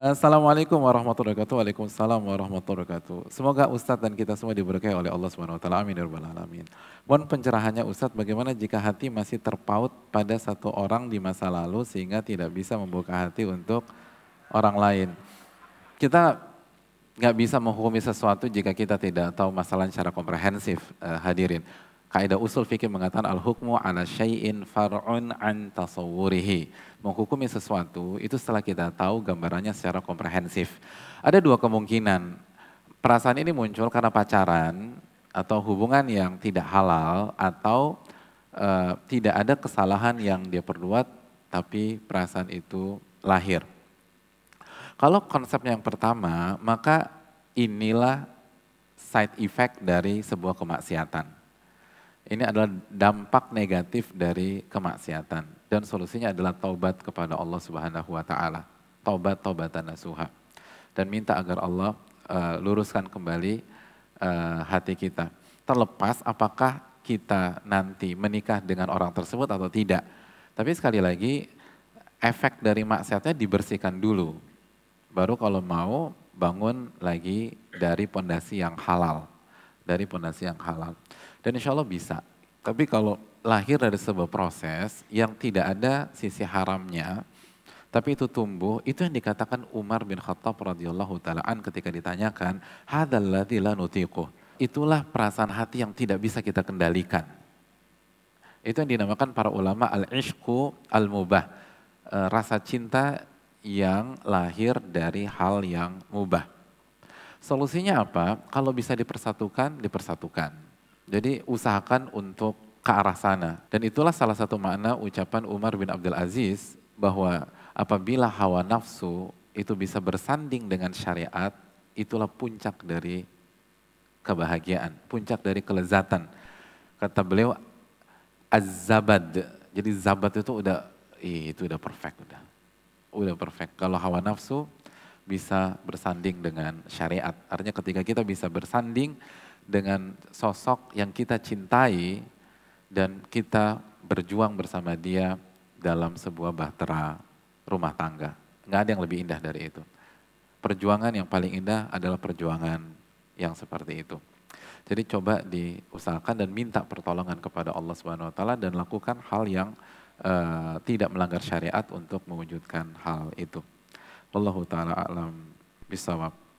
Assalamualaikum warahmatullahi wabarakatuh. Waalaikumsalam warahmatullahi wabarakatuh. Semoga Ustadz dan kita semua diberkahi oleh Allah Subhanahu wa taala. Amin ya rabbal alamin. Mohon pencerahannya Ustadz bagaimana jika hati masih terpaut pada satu orang di masa lalu sehingga tidak bisa membuka hati untuk orang lain. Kita nggak bisa menghukumi sesuatu jika kita tidak tahu masalah secara komprehensif uh, hadirin. Kaidah usul fikih mengatakan al-hukmu ala syai'in far'un an tasawwurihi. Menghukumi sesuatu itu setelah kita tahu gambarannya secara komprehensif. Ada dua kemungkinan. Perasaan ini muncul karena pacaran atau hubungan yang tidak halal atau e, tidak ada kesalahan yang dia perbuat tapi perasaan itu lahir. Kalau konsep yang pertama, maka inilah side effect dari sebuah kemaksiatan ini adalah dampak negatif dari kemaksiatan dan solusinya adalah taubat kepada Allah Subhanahu wa taala. Taubat taubatan nasuha. Dan minta agar Allah uh, luruskan kembali uh, hati kita. Terlepas apakah kita nanti menikah dengan orang tersebut atau tidak. Tapi sekali lagi efek dari maksiatnya dibersihkan dulu. Baru kalau mau bangun lagi dari pondasi yang halal dari pondasi yang halal. Dan insya Allah bisa. Tapi kalau lahir dari sebuah proses yang tidak ada sisi haramnya, tapi itu tumbuh, itu yang dikatakan Umar bin Khattab radhiyallahu taalaan ketika ditanyakan, hadaladzi la nutiquh. Itulah perasaan hati yang tidak bisa kita kendalikan. Itu yang dinamakan para ulama al-ishku al-mubah. Eh, rasa cinta yang lahir dari hal yang mubah. Solusinya apa? Kalau bisa dipersatukan, dipersatukan. Jadi usahakan untuk ke arah sana. Dan itulah salah satu makna ucapan Umar bin Abdul Aziz bahwa apabila hawa nafsu itu bisa bersanding dengan syariat, itulah puncak dari kebahagiaan, puncak dari kelezatan. Kata beliau az Jadi zabat itu udah itu udah perfect udah. Udah perfect. Kalau hawa nafsu bisa bersanding dengan syariat. Artinya ketika kita bisa bersanding dengan sosok yang kita cintai dan kita berjuang bersama dia dalam sebuah bahtera rumah tangga. Nggak ada yang lebih indah dari itu. Perjuangan yang paling indah adalah perjuangan yang seperti itu. Jadi coba diusahakan dan minta pertolongan kepada Allah Subhanahu wa taala dan lakukan hal yang uh, tidak melanggar syariat untuk mewujudkan hal itu. Allahu taala alam bisawab.